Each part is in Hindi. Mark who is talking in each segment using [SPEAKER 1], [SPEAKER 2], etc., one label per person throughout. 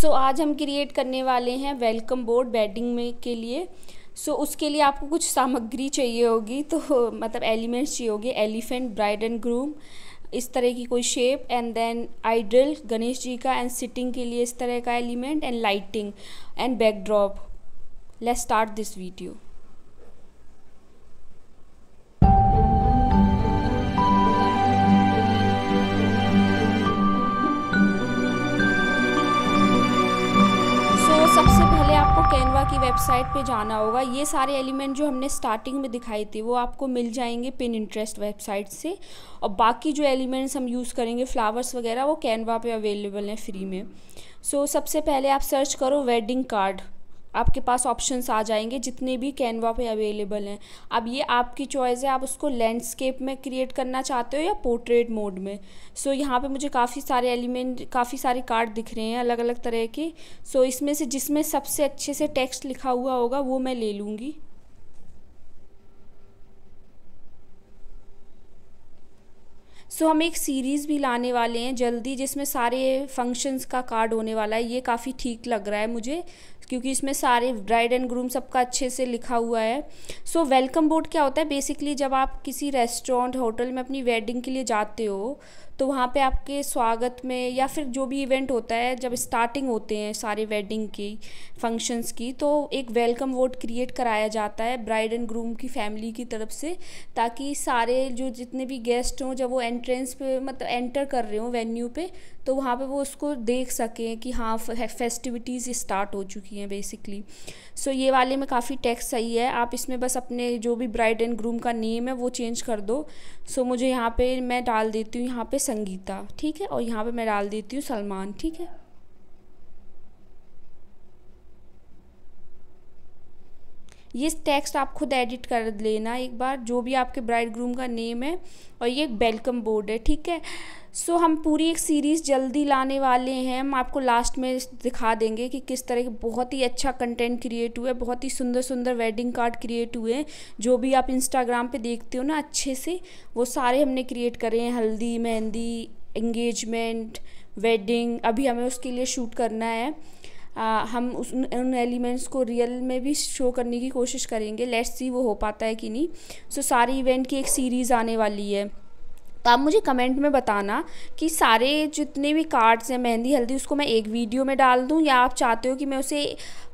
[SPEAKER 1] सो so, आज हम क्रिएट करने वाले हैं वेलकम बोर्ड बेडिंग में के लिए सो so, उसके लिए आपको कुछ सामग्री चाहिए होगी तो मतलब एलिमेंट्स चाहिए होगी एलिफेंट ब्राइड एंड ग्रूम इस तरह की कोई shape and then idol Ganesh ji का एंड सिटिंग के लिए इस तरह का element and lighting and backdrop let's start this video website पे जाना होगा ये सारे एलिमेंट जो हमने स्टार्टिंग में दिखाई थी वो आपको मिल जाएंगे पिन इंटरेस्ट वेबसाइट से और बाकी जो एलिमेंट्स हम यूज़ करेंगे फ्लावर्स वगैरह वो कैनवा पे अवेलेबल हैं फ्री में सो so, सबसे पहले आप सर्च करो वेडिंग कार्ड आपके पास ऑप्शंस आ जाएंगे जितने भी कैनवा पे अवेलेबल हैं अब ये आपकी चॉइस है आप उसको लैंडस्केप में क्रिएट करना चाहते हो या पोर्ट्रेट मोड में सो so, यहाँ पे मुझे काफ़ी सारे एलिमेंट काफ़ी सारे कार्ड दिख रहे हैं अलग अलग तरह के सो so, इसमें से जिसमें सबसे अच्छे से टेक्स्ट लिखा हुआ होगा वो मैं ले लूँगी सो हम एक सीरीज़ भी लाने वाले हैं जल्दी जिसमें सारे फंक्शंस का कार्ड होने वाला है ये काफ़ी ठीक लग रहा है मुझे क्योंकि इसमें सारे ब्राइड एंड ग्रूम सबका अच्छे से लिखा हुआ है सो वेलकम बोर्ड क्या होता है बेसिकली जब आप किसी रेस्टोरेंट होटल में अपनी वेडिंग के लिए जाते हो तो वहाँ पे आपके स्वागत में या फिर जो भी इवेंट होता है जब स्टार्टिंग होते हैं सारे वेडिंग की फंक्शंस की तो एक वेलकम वोट क्रिएट कराया जाता है ब्राइड एंड ग्रूम की फैमिली की तरफ से ताकि सारे जो जितने भी गेस्ट हों जब वो एंट्रेंस पे मतलब एंटर कर रहे हों वेन्यू पे तो वहाँ पे वो उसको देख सकें कि हाँ फेस्टिविटीज़ स्टार्ट हो चुकी हैं बेसिकली सो so, ये वाले में काफ़ी टैक्स सही है आप इसमें बस अपने जो भी ब्राइड एंड ग्रूम का नेम है वो चेंज कर दो सो so, मुझे यहाँ पे मैं डाल देती हूँ यहाँ पे संगीता ठीक है और यहाँ पे मैं डाल देती हूँ सलमान ठीक है ये टेक्स्ट आप खुद एडिट कर लेना एक बार जो भी आपके ब्राइड ग्रूम का नेम है और ये एक वेलकम बोर्ड है ठीक है सो हम पूरी एक सीरीज़ जल्दी लाने वाले हैं हम आपको लास्ट में दिखा देंगे कि किस तरह के बहुत ही अच्छा कंटेंट क्रिएट हुआ है बहुत ही सुंदर सुंदर वेडिंग कार्ड क्रिएट हुए हैं जो भी आप इंस्टाग्राम पे देखते हो ना अच्छे से वो सारे हमने क्रिएट करे हैं हल्दी मेहंदी एंगेजमेंट वेडिंग अभी हमें उसके लिए शूट करना है हम उस उन एलिमेंट्स को रियल में भी शो करने की कोशिश करेंगे लेट्स सी वो हो पाता है कि नहीं सो so, सारे इवेंट की एक सीरीज़ आने वाली है तो आप मुझे कमेंट में बताना कि सारे जितने भी कार्ड्स हैं मेहंदी हल्दी उसको मैं एक वीडियो में डाल दूं या आप चाहते हो कि मैं उसे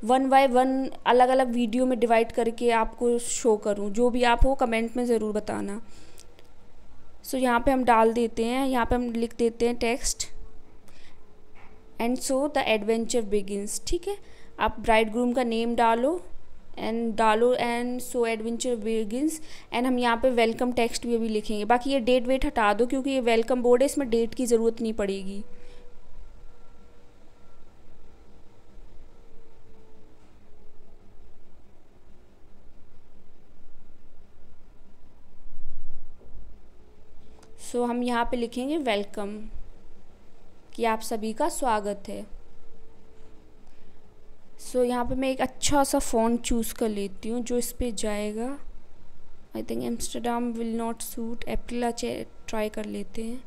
[SPEAKER 1] वन बाय वन अलग अलग वीडियो में डिवाइड करके आपको शो करूं जो भी आप हो कमेंट में ज़रूर बताना सो so, यहाँ पे हम डाल देते हैं यहाँ पे हम लिख देते हैं text and so the adventure begins ठीक है आप ब्राइड ग्रूम का नेम डालो एंड डालो and so adventure begins and हम यहाँ पे वेलकम टेक्स्ट भी अभी लिखेंगे बाकी ये डेट वेट हटा दो क्योंकि ये वेलकम बोर्ड है इसमें डेट की ज़रूरत नहीं पड़ेगी सो so, हम यहाँ पे लिखेंगे वेलकम कि आप सभी का स्वागत है सो so, यहाँ पे मैं एक अच्छा सा फ़ोन चूज़ कर लेती हूँ जो इस पर जाएगा I think Amsterdam will not suit Aprila try कर लेते हैं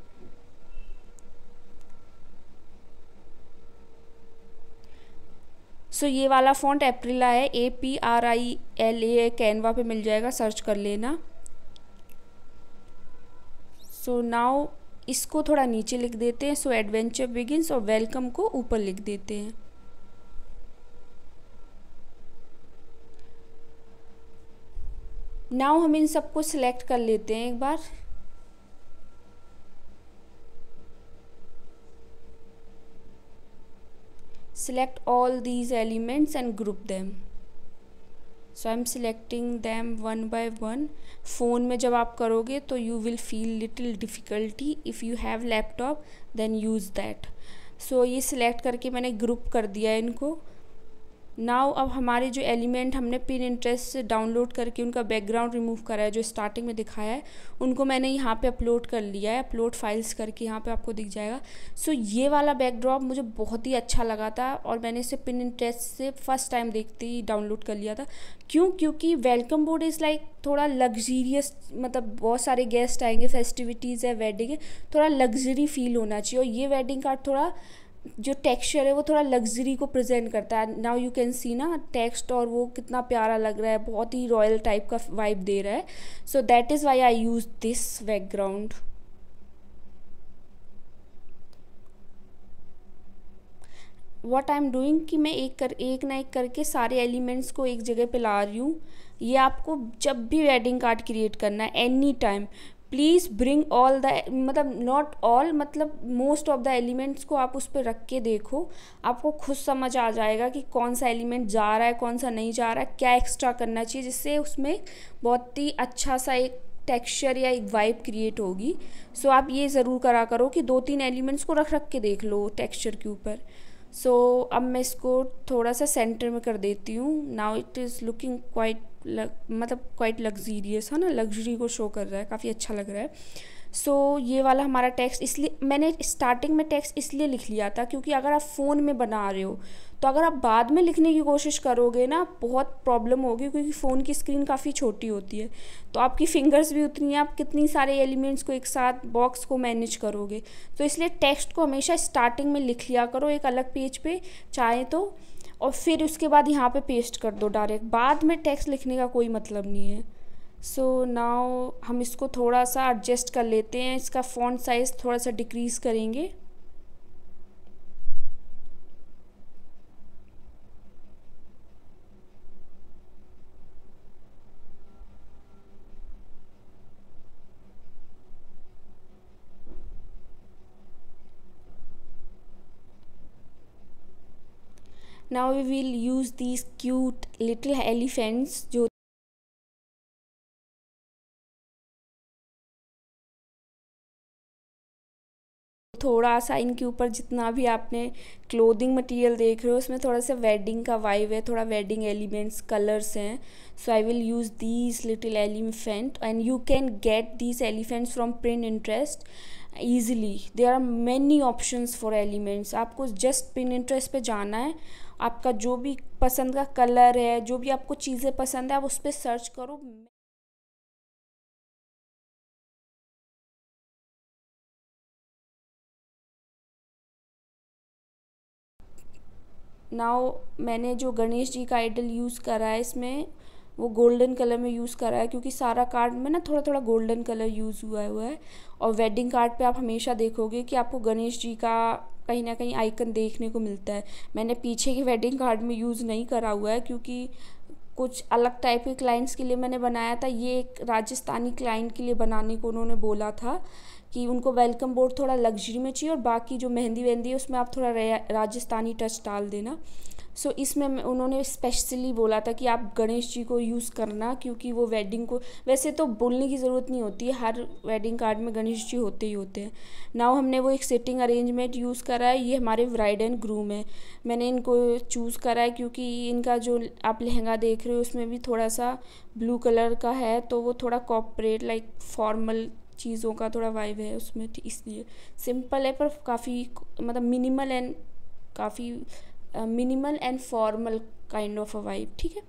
[SPEAKER 1] सो so, ये वाला फ़ोन एप्रिला है A P R I L A Canva पे मिल जाएगा सर्च कर लेना सो so, नाउ इसको थोड़ा नीचे लिख देते हैं सो एडवेंचर बिगिन और वेलकम को ऊपर लिख देते हैं नाउ हम इन सबको सिलेक्ट कर लेते हैं एक बार select all these elements and group them so I am selecting them one by one phone में जब आप करोगे तो you will feel little difficulty if you have laptop then use that so ये सिलेक्ट करके मैंने ग्रुप कर दिया है इनको नाव अब हमारे जो एलिमेंट हमने पिन इंटरेस्ट से डाउनलोड करके उनका बैकग्राउंड रिमूव करा है जो स्टार्टिंग में दिखाया है उनको मैंने यहाँ पे अपलोड कर लिया है अपलोड फाइल्स करके यहाँ पे आपको दिख जाएगा सो so, ये वाला बैकड्रॉप मुझे बहुत ही अच्छा लगा था और मैंने इसे पिन इंटरेस्ट से फर्स्ट टाइम देखते ही डाउनलोड कर लिया था क्यों क्योंकि वेलकम बोर्ड इज़ लाइक थोड़ा लग्जीरियस मतलब बहुत सारे गेस्ट आएंगे फेस्टिविटीज़ है वेडिंग है थोड़ा लग्जरी फील होना चाहिए और ये वेडिंग कार्ड थोड़ा जो टेक्सचर है वो थोड़ा लग्जरी को प्रेजेंट करता है नाउ यू कैन सी ना टेक्स्ट और वो कितना प्यारा लग रहा है बहुत ही रॉयल टाइप का वाइब दे रहा है so that is why I use this background what I am doing कि मैं एक कर एक ना एक करके सारे एलिमेंट्स को एक जगह पे ला रही हूँ ये आपको जब भी वेडिंग कार्ड क्रिएट करना है any time please bring all the मतलब नॉट ऑल मतलब मोस्ट ऑफ द एलिमेंट्स को आप उस पर रख के देखो आपको खुद समझ आ जाएगा कि कौन सा एलिमेंट जा रहा है कौन सा नहीं जा रहा है क्या एक्स्ट्रा करना चाहिए जिससे उसमें बहुत ही अच्छा सा एक टेक्सचर या एक वाइब क्रिएट होगी सो so, आप ये ज़रूर करा करो कि दो तीन एलिमेंट्स को रख रख के देख लो टेक्स्चर के ऊपर सो so, अब मैं इसको थोड़ा सा सेंटर में कर देती हूँ now it is looking quite लग, मतलब क्वाइट लग्जीरियस है ना लग्जरी को शो कर रहा है काफ़ी अच्छा लग रहा है सो so, ये वाला हमारा टेक्स्ट इसलिए मैंने स्टार्टिंग में टेक्स्ट इसलिए लिख लिया था क्योंकि अगर आप फ़ोन में बना रहे हो तो अगर आप बाद में लिखने की कोशिश करोगे ना बहुत प्रॉब्लम होगी क्योंकि फ़ोन की स्क्रीन काफ़ी छोटी होती है तो आपकी फिंगर्स भी उतनी आप कितनी सारे एलिमेंट्स को एक साथ बॉक्स को मैनेज करोगे तो इसलिए टेक्स्ट को हमेशा स्टार्टिंग में लिख लिया करो एक अलग पेज पे चाहे तो और फिर उसके बाद यहाँ पे पेस्ट कर दो डायरेक्ट बाद में टेक्स्ट लिखने का कोई मतलब नहीं है सो so, नाव हम इसको थोड़ा सा एडजस्ट कर लेते हैं इसका फ़ॉन्ट साइज़ थोड़ा सा डिक्रीज़ करेंगे now we will use these cute little elephants जो थोड़ा सा इनके ऊपर जितना भी आपने क्लोथिंग मटेरियल देख रहे हो उसमें थोड़ा सा वेडिंग का वाइव है थोड़ा वेडिंग एलिमेंट्स कलर्स हैं so I will use these little elephant and you can get these elephants from Pinterest easily there are many option for elements आपको जस्ट पिन इंटरेस्ट पर जाना है आपका जो भी पसंद का कलर है जो भी आपको चीज़ें पसंद है आप उस पर सर्च करो नाउ मैंने जो गणेश जी का आइडल यूज़ करा है इसमें वो गोल्डन कलर में यूज़ करा है क्योंकि सारा कार्ड में ना थोड़ा थोड़ा गोल्डन कलर यूज़ हुआ हुआ है और वेडिंग कार्ड पे आप हमेशा देखोगे कि आपको गणेश जी का कहीं ना कहीं आइकन देखने को मिलता है मैंने पीछे के वेडिंग कार्ड में यूज़ नहीं करा हुआ है क्योंकि कुछ अलग टाइप के क्लाइंट्स के लिए मैंने बनाया था ये एक राजस्थानी क्लाइंट के लिए बनाने को उन्होंने बोला था कि उनको वेलकम बोर्ड थोड़ा लग्जरी में चाहिए और बाकी जो मेहंदी वहंदी है उसमें आप थोड़ा राजस्थानी टच डाल देना सो इसमें उन्होंने स्पेशली बोला था कि आप गणेश जी को यूज़ करना क्योंकि वो वेडिंग को वैसे तो बोलने की ज़रूरत नहीं होती हर वेडिंग कार्ड में गणेश जी होते ही होते हैं नाउ हमने वो एक सिटिंग अरेंजमेंट यूज़ करा है ये हमारे ब्राइड एंड ग्रूम है मैंने इनको चूज़ करा है क्योंकि इनका जो आप लहंगा देख रहे हो उसमें भी थोड़ा सा ब्लू कलर का है तो वो थोड़ा कॉपरेट लाइक फॉर्मल चीज़ों का थोड़ा वाइब है उसमें तो इसलिए सिंपल है पर काफ़ी मतलब मिनिमल एंड काफ़ी minimal and formal kind of a vibe ठीक है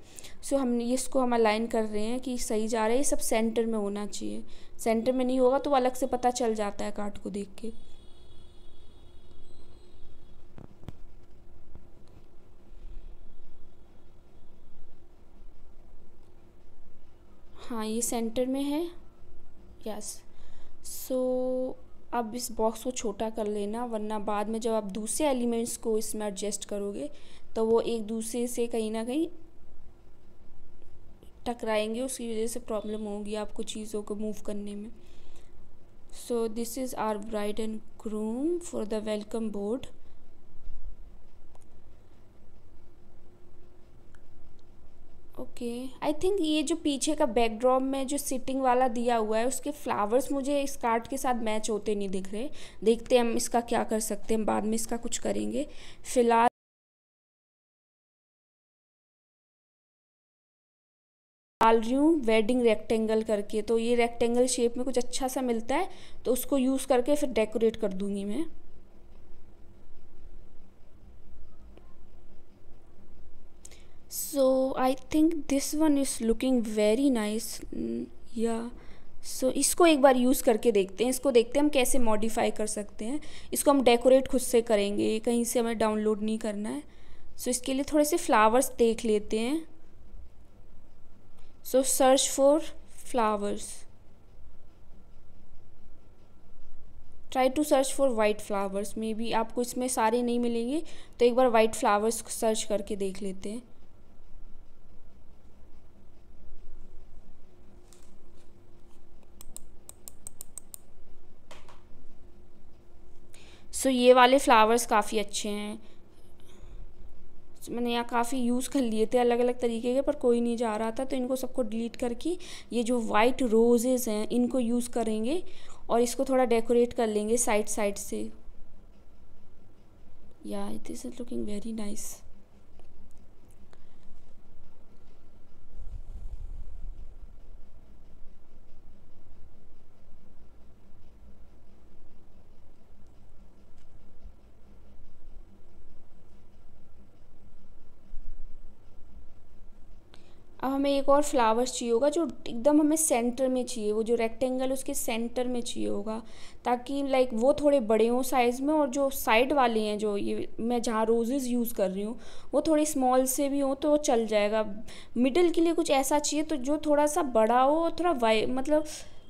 [SPEAKER 1] सो हम इसको हम अलाइन कर रहे हैं कि सही जा रहा है ये सब सेंटर में होना चाहिए सेंटर में नहीं होगा तो अलग से पता चल जाता है कार्ड को देख के हाँ ये सेंटर में है यस सो अब इस बॉक्स को छोटा कर लेना वरना बाद में जब आप दूसरे एलिमेंट्स को इसमें एडजस्ट करोगे तो वो एक दूसरे से कहीं ना कहीं टकराएंगे उसकी वजह से प्रॉब्लम होगी आपको चीज़ों को मूव करने में so this is our bride and groom for the welcome board okay I think ये जो पीछे का बैकड्रॉप में जो सिटिंग वाला दिया हुआ है उसके फ्लावर्स मुझे इस कार्ड के साथ मैच होते नहीं दिख रहे देखते हैं हम इसका क्या कर सकते हैं बाद में इसका कुछ करेंगे फिलहाल डाल रही हूँ वेडिंग रेक्टेंगल करके तो ये रेक्टेंगल शेप में कुछ अच्छा सा मिलता है तो उसको यूज़ करके फिर डेकोरेट कर दूँगी मैं so I think this one is looking very nice mm, yeah so so, इसको एक बार यूज़ करके देखते हैं इसको देखते हैं हम कैसे मॉडिफाई कर सकते हैं इसको हम डेकोरेट खुद से करेंगे कहीं से हमें डाउनलोड नहीं करना है सो so, इसके लिए थोड़े से फ्लावर्स देख लेते हैं so search for flowers try to search for white flowers maybe आपको इसमें सारे नहीं मिलेंगे तो एक बार वाइट फ्लावर्स सर्च करके देख लेते हैं सो ये वाले फ्लावर्स काफ़ी अच्छे हैं मैंने यहाँ काफ़ी यूज़ कर लिए थे अलग अलग तरीके के पर कोई नहीं जा रहा था तो इनको सबको डिलीट करके ये जो वाइट रोजेज़ हैं इनको यूज़ करेंगे और इसको थोड़ा डेकोरेट कर लेंगे साइड साइड से या it is looking very nice हमें एक और फ्लावर्स चाहिए होगा जो एकदम हमें सेंटर में चाहिए वो जो रेक्टेंगल उसके सेंटर में चाहिए होगा ताकि लाइक वो थोड़े बड़े हों साइज़ में और जो साइड वाले हैं जो ये मैं जहाँ रोजेज़ यूज़ कर रही हूँ वो थोड़े स्मॉल से भी हों तो चल जाएगा मिडल के लिए कुछ ऐसा चाहिए तो जो थोड़ा सा बड़ा हो और थोड़ा वाई मतलब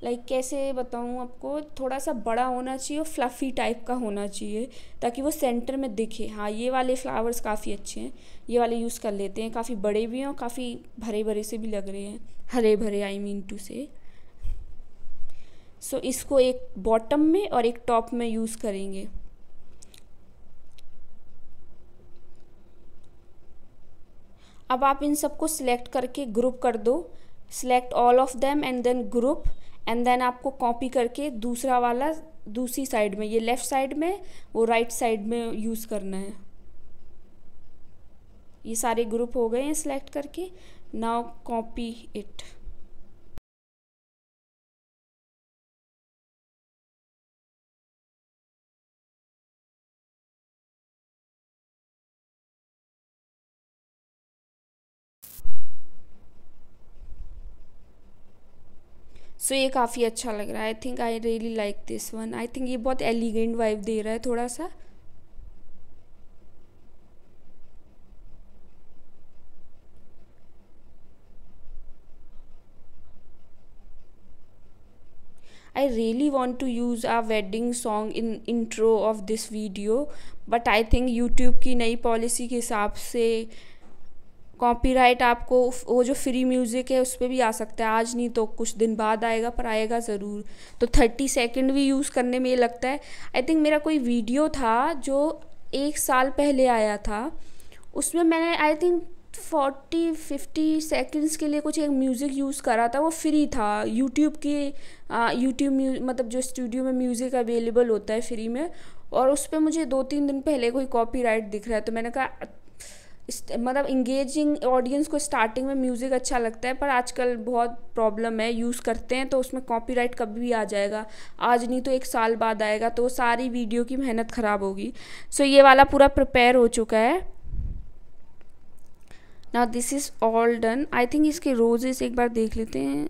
[SPEAKER 1] लाइक कैसे बताऊँ आपको थोड़ा सा बड़ा होना चाहिए और फ्लफ़ी टाइप का होना चाहिए ताकि वो सेंटर में दिखे हाँ ये वाले फ्लावर्स काफ़ी अच्छे हैं ये वाले यूज़ कर लेते हैं काफ़ी बड़े भी हैं और काफ़ी भरे भरे से भी लग रहे हैं हरे भरे आई मीन टू से सो इसको एक बॉटम में और एक टॉप में यूज़ करेंगे अब आप इन सबको सिलेक्ट करके ग्रुप कर दो select all of them and then group and then आपको कॉपी करके दूसरा वाला दूसरी साइड में ये लेफ़्ट साइड में वो राइट right साइड में यूज़ करना है ये सारे ग्रुप हो गए हैं सिलेक्ट करके नाउ कॉपी इट सो ये काफ़ी अच्छा लग रहा है I think I really like this one I think ये बहुत एलिगेंट वाइब दे रहा है थोड़ा सा I really want to use our wedding song in intro of this video but I think YouTube की नई policy के हिसाब से कॉपीराइट आपको वो जो फ्री म्यूज़िक है उस पर भी आ सकता है आज नहीं तो कुछ दिन बाद आएगा पर आएगा ज़रूर तो थर्टी सेकेंड भी यूज़ करने में ये लगता है आई थिंक मेरा कोई वीडियो था जो एक साल पहले आया था उसमें मैंने I think forty fifty seconds के लिए कुछ एक म्यूज़िक यूज़ करा था वो फ्री था यूट्यूब की यूट्यूब मतलब जो स्टूडियो में म्यूज़िक अवेलेबल होता है फ्री में और उस पर मुझे दो तीन दिन पहले कोई कॉपीराइट दिख रहा है तो मैंने कहा मतलब इंगेजिंग ऑडियंस को स्टार्टिंग में म्यूज़िक अच्छा लगता है पर आजकल बहुत प्रॉब्लम है यूज़ करते हैं तो उसमें कॉपीराइट कभी भी आ जाएगा आज नहीं तो एक साल बाद आएगा तो सारी वीडियो की मेहनत ख़राब होगी सो so, ये वाला पूरा प्रिपेयर हो चुका है ना this is all done I think इसके रोजेस एक बार देख लेते हैं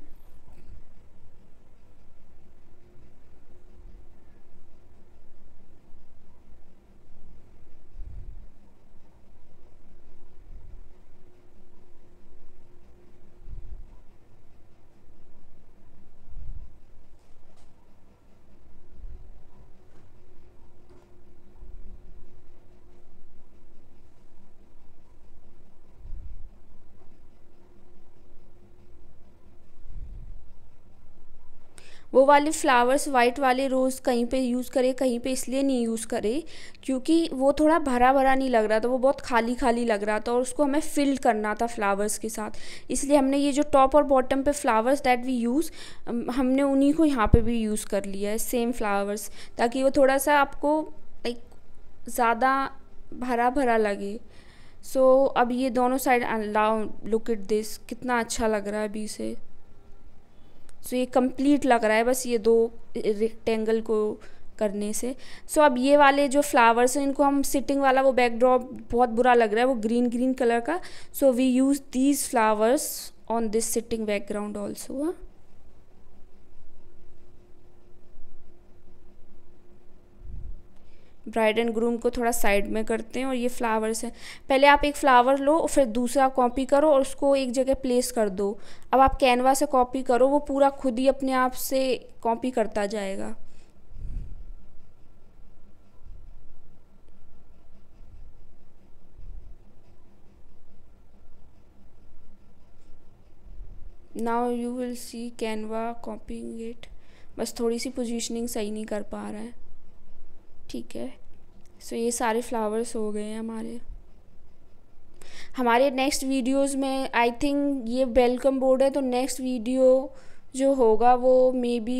[SPEAKER 1] वो वाले फ्लावर्स वाइट वाले रोज़ कहीं पे यूज़ करे कहीं पे इसलिए नहीं यूज़ करे क्योंकि वो थोड़ा भरा भरा नहीं लग रहा था वो बहुत खाली खाली लग रहा था और उसको हमें फिल करना था फ्लावर्स के साथ इसलिए हमने ये जो टॉप और बॉटम पे फ्लावर्स दैट वी यूज़ हमने उन्हीं को यहाँ पे भी यूज़ कर लिया है सेम फ्लावर्स ताकि वो थोड़ा सा आपको लाइक ज़्यादा भरा भरा लगे सो so, अब ये दोनों साइड लाओ लुक इट दिस कितना अच्छा लग रहा है अभी से सो ये कंप्लीट लग रहा है बस ये दो रेक्टेंगल को करने से सो so, अब ये वाले जो फ्लावर्स हैं इनको हम सिटिंग वाला वो बैकड्रॉप बहुत बुरा लग रहा है वो ग्रीन ग्रीन कलर का so we use these flowers on this sitting background also bride and groom को थोड़ा साइड में करते हैं और ये फ्लावर्स हैं पहले आप एक फ़्लावर लो और फिर दूसरा कॉपी करो और उसको एक जगह प्लेस कर दो अब आप कैनवा से कॉपी करो वो पूरा खुद ही अपने आप से कॉपी करता जाएगा now you will see Canva copying it बस थोड़ी सी पोजीशनिंग सही नहीं कर पा रहा है ठीक है सो ये सारे फ्लावर्स हो गए हैं हमारे हमारे नेक्स्ट वीडियोस में आई थिंक ये वेलकम बोर्ड है तो नेक्स्ट वीडियो जो होगा वो मे बी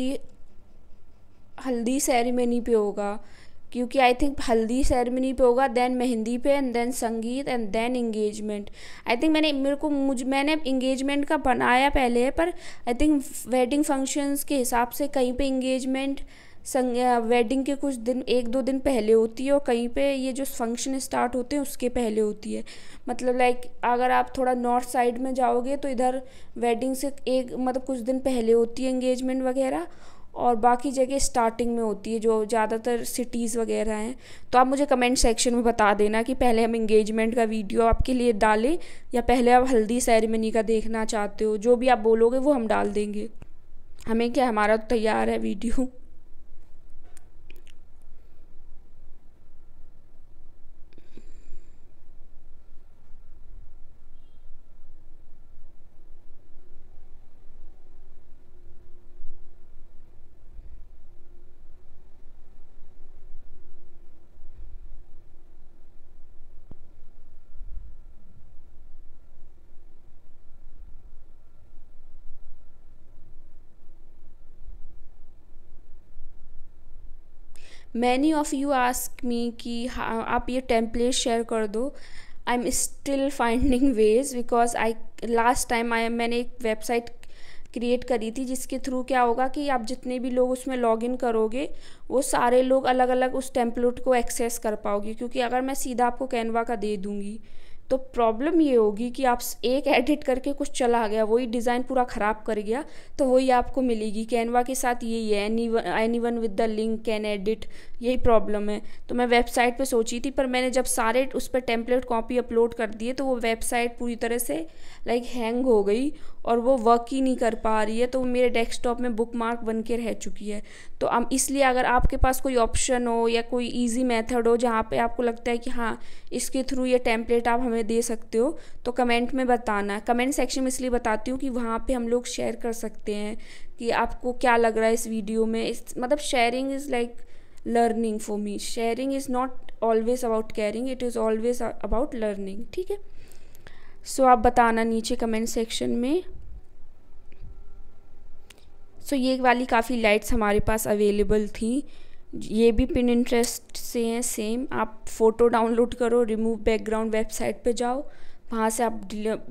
[SPEAKER 1] हल्दी सेरेमनी पे होगा क्योंकि आई थिंक हल्दी सेरेमनी पे होगा देन मेहंदी पे and then sangeet and then engagement I think मैंने मेरे को मुझ मैंने इंगेजमेंट का बनाया पहले पर आई थिंक वेडिंग फंक्शंस के हिसाब से कहीं पे इंगेजमेंट वेडिंग के कुछ दिन एक दो दिन पहले होती है और कहीं पे ये जो फंक्शन स्टार्ट होते हैं उसके पहले होती है मतलब लाइक अगर आप थोड़ा नॉर्थ साइड में जाओगे तो इधर वेडिंग से एक मतलब कुछ दिन पहले होती है एंगेजमेंट वगैरह और बाकी जगह स्टार्टिंग में होती है जो ज़्यादातर सिटीज़ वगैरह हैं तो आप मुझे कमेंट सेक्शन में बता देना कि पहले हम इंगेजमेंट का वीडियो आपके लिए डालें या पहले आप हल्दी सेरेमनी का देखना चाहते हो जो भी आप बोलोगे वो हम डाल देंगे हमें क्या हमारा तो तैयार है video many of you ask me कि हाँ आप ये टेम्पलेट शेयर कर दो I am still finding ways because I last time I मैंने एक वेबसाइट क्रिएट करी थी जिसके थ्रू क्या होगा कि आप जितने भी लोग उसमें लॉग इन करोगे वो सारे लोग अलग अलग उस टेम्पलेट को एक्सेस कर पाओगे क्योंकि अगर मैं सीधा आपको कैनवा का दे दूँगी तो प्रॉब्लम ये होगी कि आप एक एडिट करके कुछ चला गया वही डिज़ाइन पूरा ख़राब कर गया तो वही आपको मिलेगी कैनवा के साथ यही है any any one with the link can edit यही प्रॉब्लम है तो मैं वेबसाइट पे सोची थी पर मैंने जब सारे उस पर टेम्पलेट कॉपी अपलोड कर दिए तो वो वेबसाइट पूरी तरह से लाइक हैंग हो गई और वो वर्क ही नहीं कर पा रही है तो मेरे डेस्कटॉप में बुक मार्क बन के रह चुकी है तो अब इसलिए अगर आपके पास कोई ऑप्शन हो या कोई ईजी मेथड हो जहाँ पर आपको लगता है कि हाँ इसके थ्रू ये टेम्पलेट आप हमें में दे सकते हो तो कमेंट में बताना कमेंट सेक्शन में इसलिए बताती हूँ कि वहाँ पे हम लोग शेयर कर सकते हैं कि आपको क्या लग रहा है इस वीडियो में इस मतलब sharing is like learning for me sharing is not always about caring it is always about learning ठीक है सो आप बताना नीचे कमेंट सेक्शन में सो so, ये वाली काफ़ी लाइट्स हमारे पास अवेलेबल थी ये भी पिन इंटरेस्ट से हैं सेम आप फ़ोटो डाउनलोड करो रिमूव बैकग्राउंड वेबसाइट पे जाओ वहाँ से आप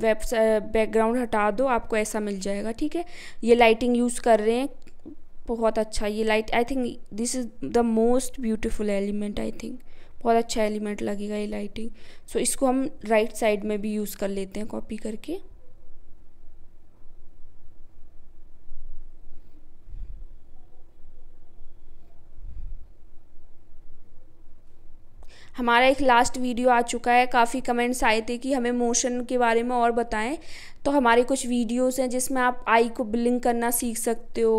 [SPEAKER 1] वेबसाइट बैकग्राउंड हटा दो आपको ऐसा मिल जाएगा ठीक है ये लाइटिंग यूज़ कर रहे हैं बहुत अच्छा ये light I think this is the most beautiful element I think बहुत अच्छा एलिमेंट लगेगा ये लाइटिंग सो so, इसको हम राइट right साइड में भी यूज़ कर लेते हैं कॉपी करके हमारा एक लास्ट वीडियो आ चुका है काफ़ी कमेंट्स आए थे कि हमें मोशन के बारे में और बताएं तो हमारे कुछ वीडियोस हैं जिसमें आप आई को बिलिंग करना सीख सकते हो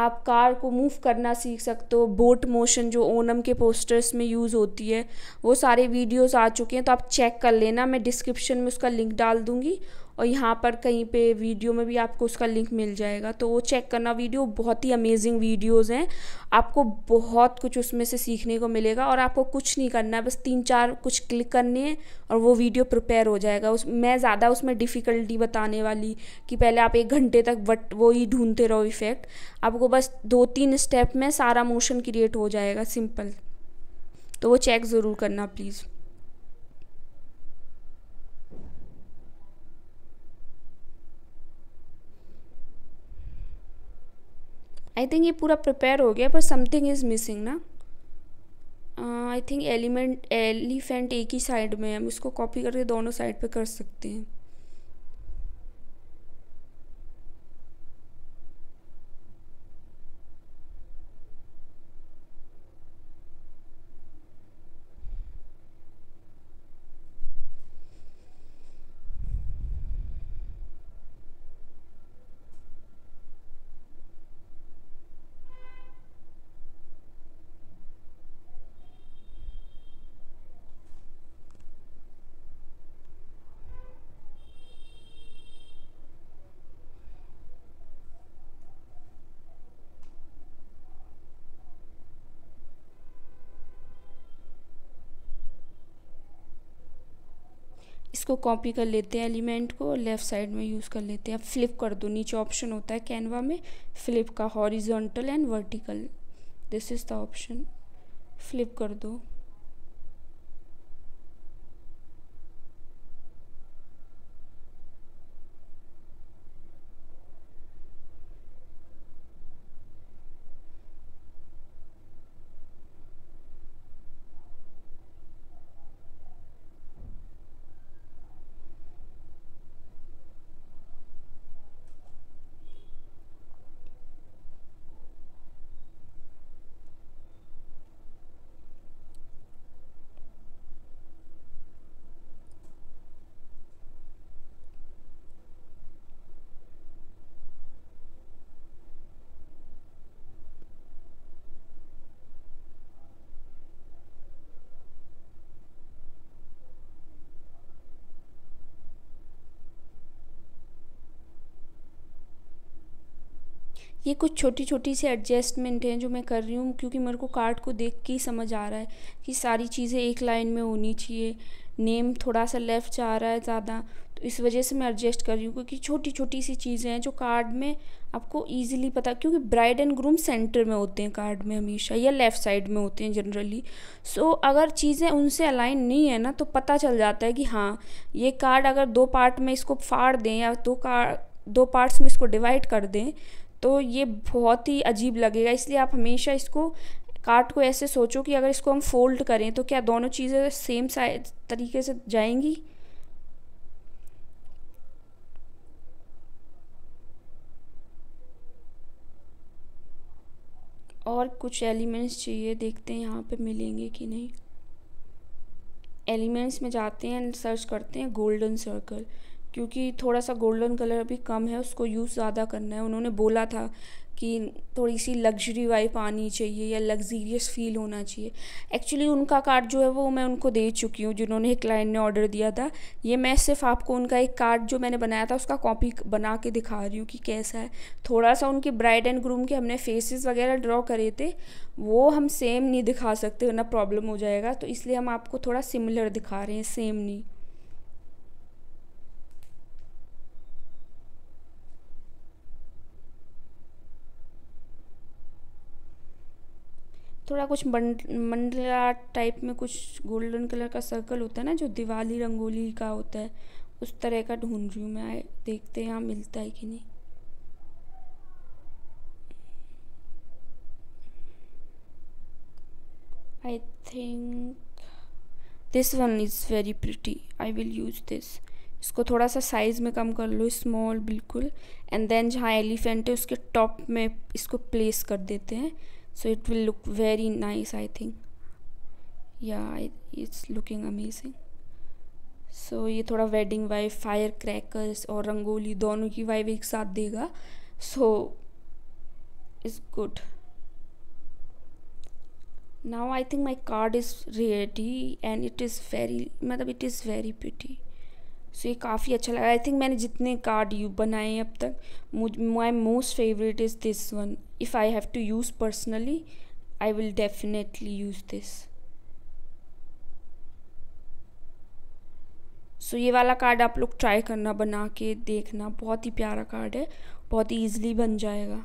[SPEAKER 1] आप कार को मूव करना सीख सकते हो बोट मोशन जो ओनम के पोस्टर्स में यूज़ होती है वो सारे वीडियोस आ चुके हैं तो आप चेक कर लेना मैं डिस्क्रिप्शन में उसका लिंक डाल दूँगी और यहाँ पर कहीं पे वीडियो में भी आपको उसका लिंक मिल जाएगा तो वो चेक करना वीडियो बहुत ही अमेजिंग वीडियोस हैं आपको बहुत कुछ उसमें से सीखने को मिलेगा और आपको कुछ नहीं करना है बस तीन चार कुछ क्लिक करने हैं और वो वीडियो प्रिपेयर हो जाएगा उस मैं ज़्यादा उसमें डिफ़िकल्टी बताने वाली कि पहले आप एक घंटे तक वट वो ही ढूंढते रहो इफ़ेक्ट आपको बस दो तीन स्टेप में सारा मोशन क्रिएट हो जाएगा सिंपल तो वो चेक ज़रूर करना प्लीज़ आई थिंक ये पूरा प्रिपेयर हो गया पर समथिंग इज़ मिसिंग ना आई थिंक एलिमेंट एलिफेंट एक ही साइड में है हम इसको कॉपी करके दोनों साइड पे कर सकते हैं इसको कॉपी कर लेते हैं एलिमेंट को लेफ़्ट साइड में यूज़ कर लेते हैं फ्लिप कर दो नीचे ऑप्शन होता है कैनवा में फ्लिप का horizontal and vertical this is the option flip कर दो ये कुछ छोटी छोटी सी एडजस्टमेंट हैं जो मैं कर रही हूँ क्योंकि मेरे को कार्ड को देख के ही समझ आ रहा है कि सारी चीज़ें एक लाइन में होनी चाहिए नेम थोड़ा सा लेफ़्ट जा रहा है ज़्यादा तो इस वजह से मैं एडजस्ट कर रही हूँ क्योंकि छोटी छोटी सी चीज़ें हैं जो कार्ड में आपको ईजिली पता क्योंकि ब्राइड एंड ग्रूम सेंटर में होते हैं कार्ड में हमेशा या लेफ़्ट साइड में होते हैं जनरली सो so, अगर चीज़ें उनसे अलाइन नहीं है ना तो पता चल जाता है कि हाँ ये कार्ड अगर दो पार्ट में इसको फाड़ दें या दो कार्ड दो पार्ट्स में इसको डिवाइड कर दें तो ये बहुत ही अजीब लगेगा इसलिए आप हमेशा इसको कार्ड को ऐसे सोचो कि अगर इसको हम फोल्ड करें तो क्या दोनों चीज़ें सेम साइज तरीके से जाएंगी और कुछ एलिमेंट्स चाहिए देखते हैं यहाँ पे मिलेंगे कि नहीं एलिमेंट्स में जाते हैं सर्च करते हैं गोल्डन सर्कल क्योंकि थोड़ा सा गोल्डन कलर अभी कम है उसको यूज़ ज़्यादा करना है उन्होंने बोला था कि थोड़ी सी लग्जरी वाइफ आनी चाहिए या लग्जीरियस फील होना चाहिए एक्चुअली उनका कार्ड जो है वो मैं उनको दे चुकी हूँ जिन्होंने एक क्लाइंट ने ऑर्डर दिया था ये मैं सिर्फ आपको उनका एक कार्ड जो मैंने बनाया था उसका कॉपी बना के दिखा रही हूँ कि कैसा है थोड़ा सा उनके ब्राइड एंड ग्रूम के हमने फेसेस वगैरह ड्रॉ करे थे वो हम सेम नहीं दिखा सकते वरना प्रॉब्लम हो जाएगा तो इसलिए हम आपको थोड़ा सिमिलर दिखा रहे हैं सेम नहीं थोड़ा कुछ मंडला टाइप में कुछ गोल्डन कलर का सर्कल होता है ना जो दिवाली रंगोली का होता है उस तरह का ढूंढ रही हूँ मैं आए देखते हैं यहाँ मिलता है कि नहीं I think this one is very pretty I will use this इसको थोड़ा सा साइज़ में कम कर लो स्मॉल बिल्कुल एंड देन जहाँ एलिफेंट है उसके टॉप में इसको प्लेस कर देते हैं so it will look very nice I think yeah it, it's looking amazing so, ye thoda wedding vibe fire crackers aur rangoli dono ki vibe ek sath dega so is good now i think my card is ready and it is very matlab it is very pretty सो ये काफ़ी अच्छा लगा आई थिंक मैंने जितने कार्ड यू बनाए हैं अब तक my most favourite is this one if I have to use personally I will definitely use this so ये वाला कार्ड आप लोग ट्राई करना बना के देखना बहुत ही प्यारा कार्ड है बहुत ही ईजिली बन जाएगा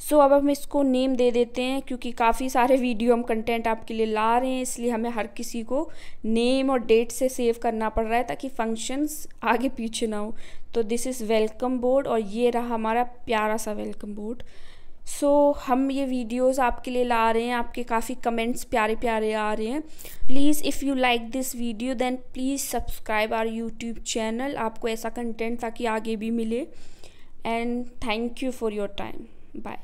[SPEAKER 1] सो so, अब हम इसको नेम दे देते हैं क्योंकि काफ़ी सारे वीडियो हम कंटेंट आपके लिए ला रहे हैं इसलिए हमें हर किसी को नेम और डेट से सेव करना पड़ रहा है ताकि फंक्शंस आगे पीछे ना हो तो दिस इज़ वेलकम बोर्ड और ये रहा हमारा प्यारा सा वेलकम बोर्ड सो so, हम ये वीडियोस आपके लिए ला रहे हैं आपके काफ़ी कमेंट्स प्यारे प्यारे आ रहे हैं please if you like this video then please subscribe our YouTube channel आपको ऐसा कंटेंट ताकि आगे भी मिले and thank you for your time Bye.